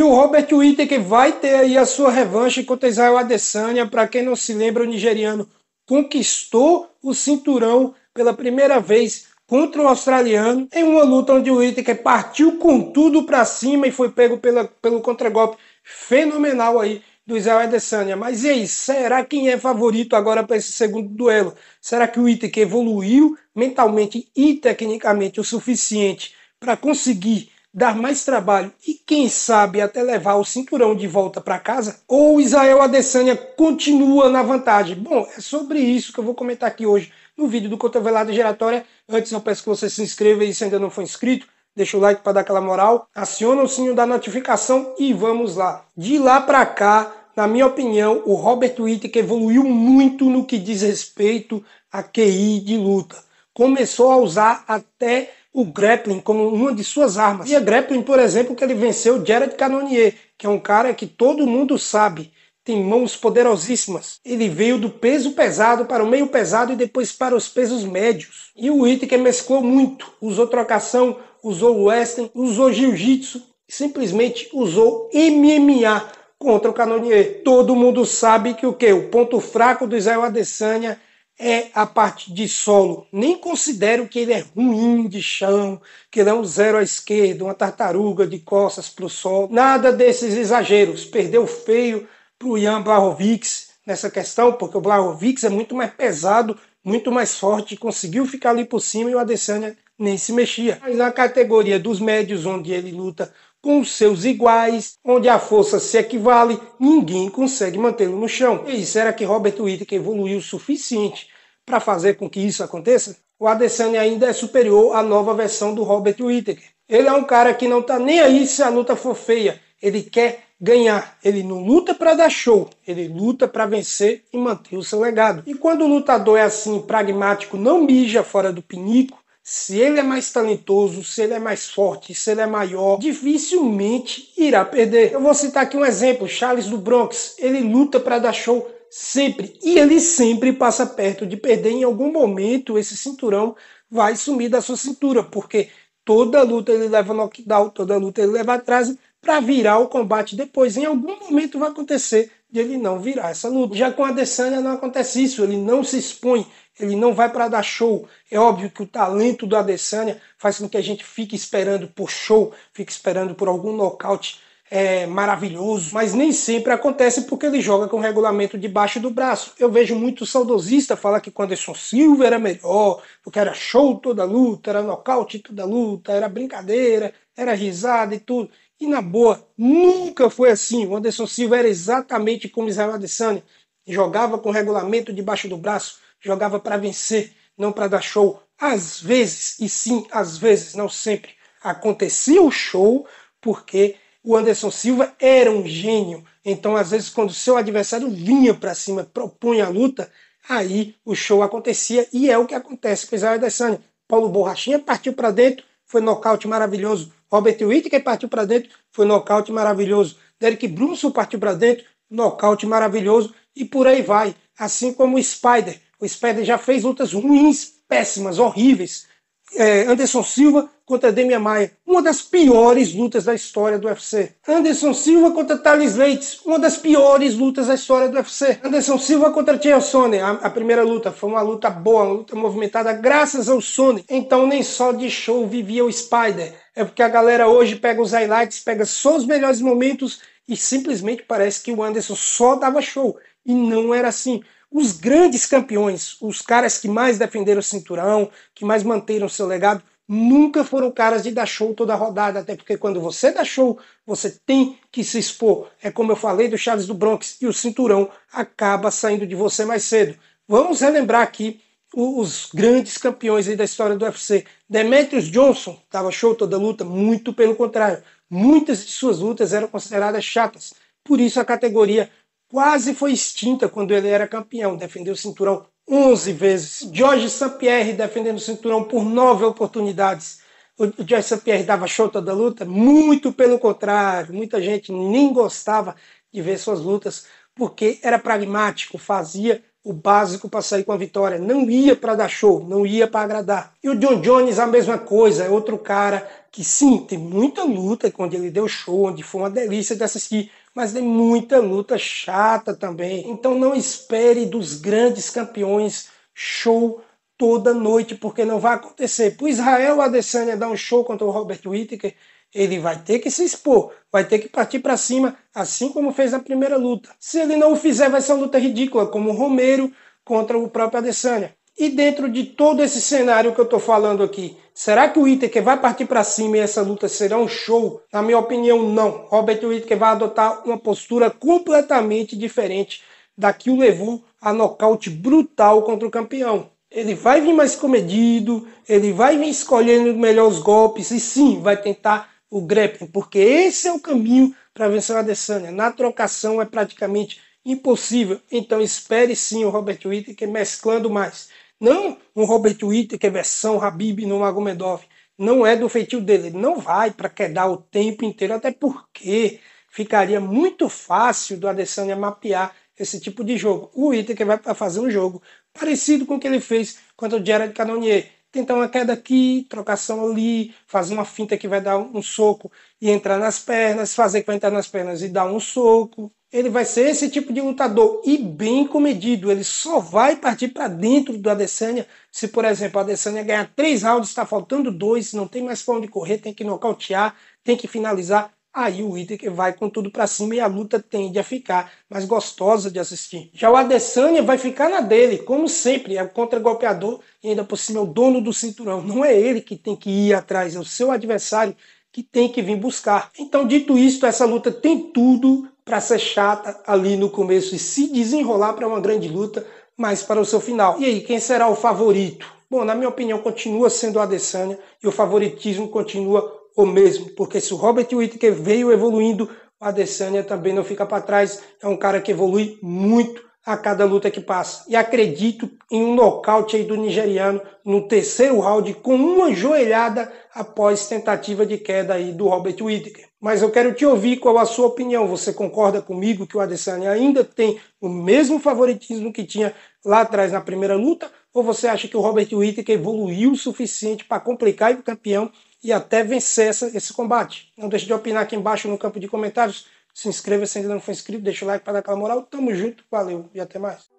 E o Robert Whittaker vai ter aí a sua revanche contra Israel Adesanya. Para quem não se lembra, o nigeriano conquistou o cinturão pela primeira vez contra o australiano em uma luta onde o Whittaker partiu com tudo para cima e foi pego pela, pelo contragolpe fenomenal aí do Israel Adesanya. Mas e aí, será quem é favorito agora para esse segundo duelo? Será que o Whittaker evoluiu mentalmente e tecnicamente o suficiente para conseguir dar mais trabalho e, quem sabe, até levar o cinturão de volta para casa? Ou o Israel Adesanya continua na vantagem? Bom, é sobre isso que eu vou comentar aqui hoje no vídeo do Cotovelada Giratória. Antes, eu peço que você se inscreva e se ainda não for inscrito, deixa o like para dar aquela moral, aciona o sininho da notificação e vamos lá. De lá para cá, na minha opinião, o Robert Whittaker evoluiu muito no que diz respeito a QI de luta. Começou a usar até o grappling como uma de suas armas. E a grappling, por exemplo, que ele venceu Jared Cannonier, que é um cara que todo mundo sabe, tem mãos poderosíssimas. Ele veio do peso pesado para o meio pesado e depois para os pesos médios. E o Whittaker mesclou muito, usou trocação, usou western, usou jiu-jitsu, simplesmente usou MMA contra o Cannonier. Todo mundo sabe que o que? O ponto fraco do Israel Adesanya é a parte de solo. Nem considero que ele é ruim de chão, que ele é um zero à esquerda, uma tartaruga de costas para o sol. Nada desses exageros. Perdeu feio para o Jan Blahovics nessa questão, porque o Blahovics é muito mais pesado, muito mais forte, conseguiu ficar ali por cima e o Adesanya nem se mexia. Mas na categoria dos médios, onde ele luta com seus iguais, onde a força se equivale, ninguém consegue mantê-lo no chão. E será que Robert Whittaker evoluiu o suficiente para fazer com que isso aconteça, o Adesanya ainda é superior à nova versão do Robert Whittaker. Ele é um cara que não está nem aí se a luta for feia. Ele quer ganhar. Ele não luta para dar show, ele luta para vencer e manter o seu legado. E quando o lutador é assim, pragmático, não mija fora do pinico, se ele é mais talentoso, se ele é mais forte, se ele é maior, dificilmente irá perder. Eu vou citar aqui um exemplo: Charles do Bronx. Ele luta para dar show, sempre. E ele sempre passa perto de perder. Em algum momento, esse cinturão vai sumir da sua cintura, porque toda luta ele leva knockdown, toda luta ele leva atrás para virar o combate depois. Em algum momento vai acontecer de ele não virar essa luta. Já com a Adesanya não acontece isso, ele não se expõe, ele não vai para dar show. É óbvio que o talento do Adesanya faz com que a gente fique esperando por show, fique esperando por algum nocaute é, maravilhoso, mas nem sempre acontece porque ele joga com regulamento debaixo do braço. Eu vejo muito saudosista falar que quando Anderson Silva era melhor, porque era show toda luta, era nocaute toda luta, era brincadeira, era risada e tudo. E na boa, nunca foi assim. O Anderson Silva era exatamente como Israel Adesanya. Jogava com regulamento debaixo do braço, jogava para vencer, não para dar show. Às vezes, e sim, às vezes, não sempre, acontecia o show porque o Anderson Silva era um gênio, então às vezes quando seu adversário vinha para cima, propunha a luta, aí o show acontecia e é o que acontece com Israel Adesanya. Paulo Borrachinha partiu para dentro, foi nocaute maravilhoso. Robert Whittaker partiu para dentro, foi nocaute maravilhoso. Derek Brunson partiu para dentro, nocaute maravilhoso e por aí vai. Assim como o Spider. O Spider já fez lutas ruins, péssimas, horríveis, é, Anderson Silva contra Demian Maia, uma das piores lutas da história do UFC. Anderson Silva contra Thales Leites, uma das piores lutas da história do UFC. Anderson Silva contra Chael Sonny, a, a, primeira luta foi uma luta boa, uma luta movimentada graças ao Sonny. Então nem só de show vivia o Spider, é porque a galera hoje pega os highlights, pega só os melhores momentos e simplesmente parece que o Anderson só dava show e não era assim. Os grandes campeões, os caras que mais defenderam o cinturão, que mais manteram seu legado, nunca foram caras de dar show toda a rodada, até porque quando você dá show, você tem que se expor. É como eu falei do Charles do Bronx, e o cinturão acaba saindo de você mais cedo. Vamos relembrar aqui os grandes campeões da história do UFC. Demetrius Johnson dava show toda luta, muito pelo contrário. Muitas de suas lutas eram consideradas chatas. Por isso a categoria quase foi extinta quando ele era campeão, defendeu o cinturão 11 vezes. George St. Pierre defendendo o cinturão por nove oportunidades. O George St. Pierre dava show toda a luta? Muito pelo contrário, muita gente nem gostava de ver suas lutas porque era pragmático, fazia o básico para sair com a vitória. Não ia para dar show, não ia para agradar. E o John Jones, a mesma coisa, é outro cara que sim, tem muita luta, quando ele deu show, onde foi uma delícia de assistir, mas tem muita luta chata também. Então não espere dos grandes campeões show toda noite, porque não vai acontecer. Para Israel Adesanya dar um show contra o Robert Whittaker, ele vai ter que se expor, vai ter que partir para cima, assim como fez na primeira luta. Se ele não o fizer, vai ser uma luta ridícula, como o Romero contra o próprio Adesanya. E dentro de todo esse cenário que eu estou falando aqui, será que o Whittaker vai partir para cima e essa luta será um show? Na minha opinião, não. Robert Whittaker vai adotar uma postura completamente diferente da que o levou a nocaute brutal contra o campeão. Ele vai vir mais comedido, ele vai vir escolhendo melhor os golpes e sim, vai tentar o grappling, porque esse é o caminho para vencer o Adesanya. Na trocação é praticamente Impossível. Então espere sim o Robert Whittaker mesclando mais. Não um Robert Whittaker versão Habib no Magomedov. Não é do feitio dele. Ele não vai para quedar o tempo inteiro, até porque ficaria muito fácil do Adesanya mapear esse tipo de jogo. O Whittaker vai para fazer um jogo parecido com o que ele fez contra o de Cannonier. Tentar uma queda aqui, trocação ali, fazer uma finta que vai dar um soco e entrar nas pernas, fazer que vai entrar nas pernas e dar um soco. Ele vai ser esse tipo de lutador e bem comedido. Ele só vai partir para dentro do Adesanya se, por exemplo, a Adesanya ganhar três rounds, está faltando dois, não tem mais para onde correr, tem que nocautear, tem que finalizar. Aí o que vai com tudo para cima e a luta tende a ficar mais gostosa de assistir. Já o Adesanya vai ficar na dele, como sempre, é contra-golpeador e ainda por cima é o dono do cinturão. Não é ele que tem que ir atrás, é o seu adversário que tem que vir buscar. Então, dito isto, essa luta tem tudo para ser chata ali no começo e se desenrolar para uma grande luta, mas para o seu final. E aí, quem será o favorito? Bom, na minha opinião, continua sendo a Adesanya e o favoritismo continua o mesmo, porque se o Robert Whittaker veio evoluindo, o Adesanya também não fica para trás, é um cara que evolui muito a cada luta que passa. E acredito em um nocaute aí do nigeriano no terceiro round com uma joelhada após tentativa de queda aí do Robert Whittaker. Mas eu quero te ouvir qual a sua opinião. Você concorda comigo que o Adesanya ainda tem o mesmo favoritismo que tinha lá atrás na primeira luta? Ou você acha que o Robert Whittaker evoluiu o suficiente para complicar o campeão e até vencer essa, esse combate? Não deixe de opinar aqui embaixo no campo de comentários. Se inscreva se ainda não for inscrito, deixa o like para dar aquela moral. Tamo junto, valeu e até mais.